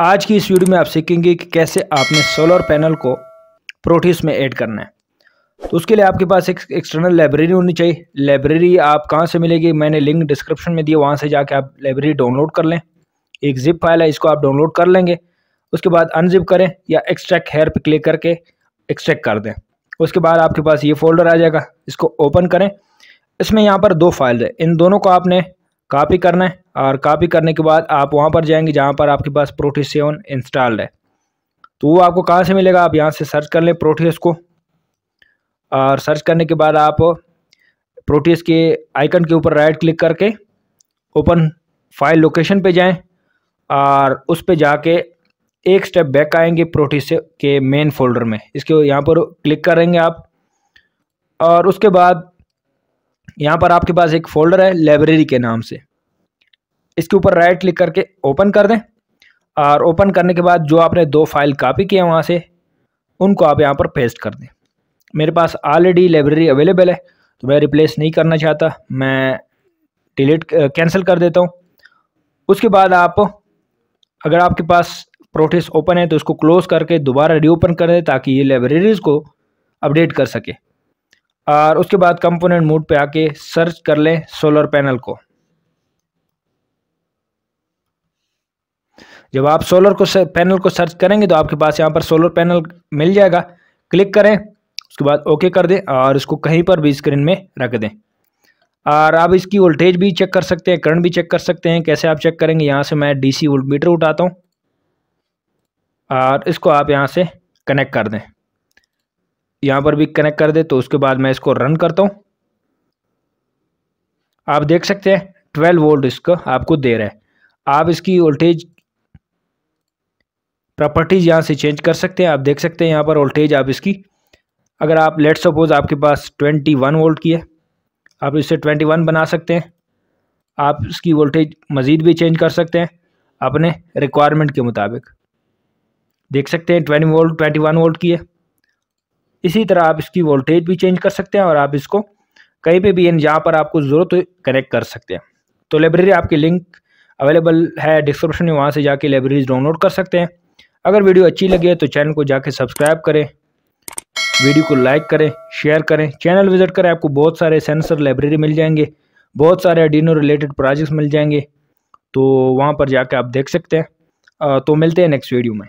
आज की इस वीडियो में आप सीखेंगे कि कैसे आपने सोलर पैनल को प्रोटीस में ऐड करना है तो उसके लिए आपके पास एक एक्सटर्नल लाइब्रेरी होनी चाहिए लाइब्रेरी आप कहाँ से मिलेगी मैंने लिंक डिस्क्रिप्शन में दिया वहाँ से जाके आप लाइब्रेरी डाउनलोड कर लें एक जिप फाइल है इसको आप डाउनलोड कर लेंगे उसके बाद अनजिप करें या एक्सट्रैक्ट हेयर पर क्लिक करके एक्सट्रैक्ट कर दें उसके बाद आपके पास ये फोल्डर आ जाएगा इसको ओपन करें इसमें यहाँ पर दो फाइल है इन दोनों को आपने कापी करना है और कापी करने के बाद आप वहाँ पर जाएंगे जहाँ पर आपके पास प्रोटीस सेवन इंस्टॉल्ड है तो वो आपको कहाँ से मिलेगा आप यहाँ से सर्च कर लें प्रोटीस को और सर्च करने के बाद आप प्रोटीस के आइकन के ऊपर राइट क्लिक करके ओपन फाइल लोकेशन पे जाएं और उस पर जाके एक स्टेप बैक आएंगे प्रोटीस के मेन फोल्डर में इसके यहाँ पर क्लिक करेंगे आप और उसके बाद यहाँ पर आपके पास एक फ़ोल्डर है लाइब्रेरी के नाम से इसके ऊपर राइट क्लिक करके ओपन कर दें और ओपन करने के बाद जो आपने दो फाइल कापी किए वहाँ से उनको आप यहाँ पर पेस्ट कर दें मेरे पास ऑलरेडी लाइब्रेरी अवेलेबल है तो मैं रिप्लेस नहीं करना चाहता मैं डिलीट कैंसिल कर देता हूँ उसके बाद आप अगर आपके पास प्रोटेस ओपन है तो उसको क्लोज़ करके दोबारा रीओपन कर दें ताकि ये लाइब्रेरीज़ को अपडेट कर सके और उसके बाद कंपोनेंट मोड पे आके सर्च कर लें सोलर पैनल को जब आप सोलर को पैनल को सर्च करेंगे तो आपके पास यहाँ पर सोलर पैनल मिल जाएगा क्लिक करें उसके बाद ओके कर दें और इसको कहीं पर भी स्क्रीन में रख दें और आप इसकी वोल्टेज भी चेक कर सकते हैं करंट भी चेक कर सकते हैं कैसे आप चेक करेंगे यहाँ से मैं डीसी वोल्ट मीटर उठाता हूँ और इसको आप यहाँ से कनेक्ट कर दें यहाँ पर भी कनेक्ट कर दें तो उसके बाद मैं इसको रन करता हूँ आप देख सकते हैं ट्वेल्व वोल्ट इसको आपको दे रहा है आप इसकी वोल्टेज प्रॉपर्टीज़ यहाँ से चेंज कर सकते हैं आप देख सकते हैं यहाँ पर वोल्टेज आप इसकी अगर आप लेट सपोज आपके पास ट्वेंटी वन वोल्ट की है आप इसे ट्वेंटी वन बना सकते हैं आप इसकी वोल्टेज मज़ीद भी चेंज कर सकते हैं अपने रिक्वायरमेंट के मुताबिक देख सकते हैं twenty volt twenty one volt की है इसी तरह आप इसकी वोल्टेज भी चेंज कर सकते हैं और आप इसको कहीं पर भी जहाँ पर आपको ज़रूरत हो कनेक्ट कर सकते हैं तो लाइब्रेरी आपकी लिंक अवेलेबल है डिस्क्रिप्शन में वहाँ से जाके लाइब्रेरीज डाउनलोड कर सकते हैं अगर वीडियो अच्छी लगी है तो चैनल को जाके सब्सक्राइब करें वीडियो को लाइक करें शेयर करें चैनल विजिट करें आपको बहुत सारे सेंसर लाइब्रेरी मिल जाएंगे बहुत सारे डिनो रिलेटेड प्रोजेक्ट्स मिल जाएंगे तो वहाँ पर जाके आप देख सकते हैं तो मिलते हैं नेक्स्ट वीडियो में